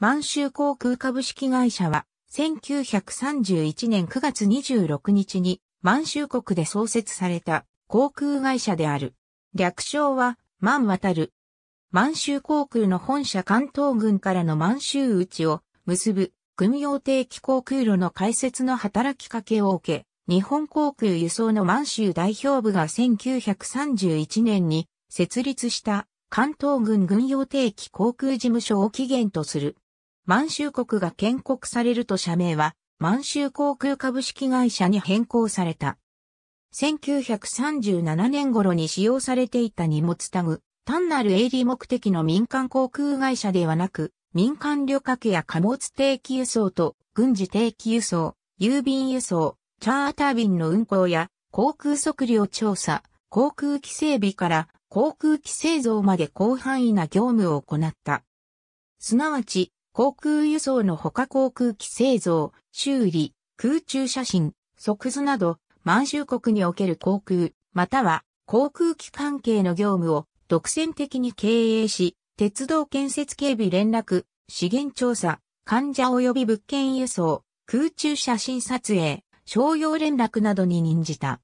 満州航空株式会社は、1931年9月26日に満州国で創設された航空会社である。略称は、満渡る。満州航空の本社関東軍からの満州内を結ぶ軍用定期航空路の開設の働きかけを受け、日本航空輸送の満州代表部が1931年に設立した関東軍軍用定期航空事務所を起源とする満州国が建国されると社名は満州航空株式会社に変更された。1937年頃に使用されていた荷物タグ、単なる営利目的の民間航空会社ではなく、民間旅客や貨物定期輸送と軍事定期輸送、郵便輸送、チャーター便の運行や航空測量調査、航空機整備から航空機製造まで広範囲な業務を行った。すなわち、航空輸送の他航空機製造、修理、空中写真、即図など、満州国における航空、または航空機関係の業務を独占的に経営し、鉄道建設警備連絡、資源調査、患者及び物件輸送、空中写真撮影、商用連絡などに任じた。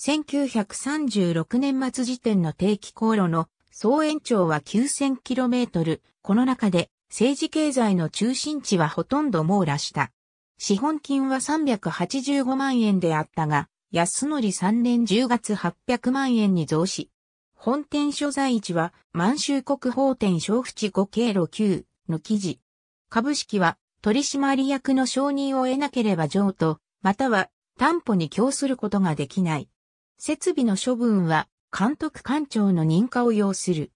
1936年末時点の定期航路の総延長は 9000km、この中で政治経済の中心地はほとんど網羅した。資本金は385万円であったが、安則3年10月800万円に増し、本店所在地は満州国宝店小淵5経路9の記事。株式は取締役の承認を得なければ譲渡、または担保に供することができない。設備の処分は監督官庁の認可を要する。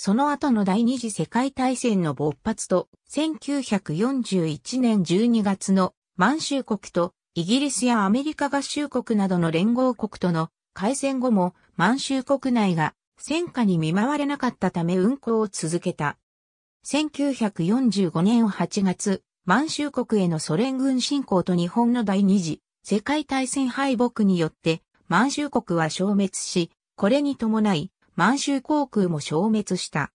その後の第二次世界大戦の勃発と、1941年12月の満州国とイギリスやアメリカ合衆国などの連合国との開戦後も満州国内が戦火に見舞われなかったため運行を続けた。1945年8月、満州国へのソ連軍侵攻と日本の第二次世界大戦敗北によって満州国は消滅し、これに伴い満州航空も消滅した。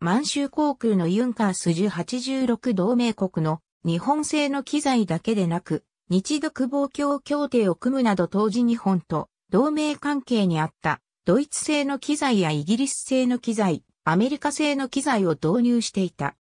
満州航空のユンカース1086同盟国の日本製の機材だけでなく、日独防共協定を組むなど当時日本と同盟関係にあったドイツ製の機材やイギリス製の機材、アメリカ製の機材を導入していた。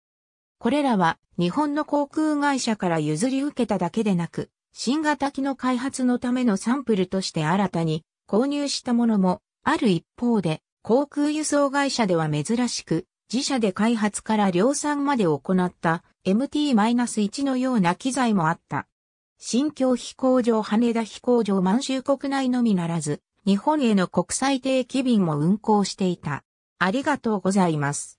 これらは日本の航空会社から譲り受けただけでなく、新型機の開発のためのサンプルとして新たに購入したものもある一方で、航空輸送会社では珍しく、自社で開発から量産まで行った MT-1 のような機材もあった。新京飛行場羽田飛行場満州国内のみならず、日本への国際定期便も運航していた。ありがとうございます。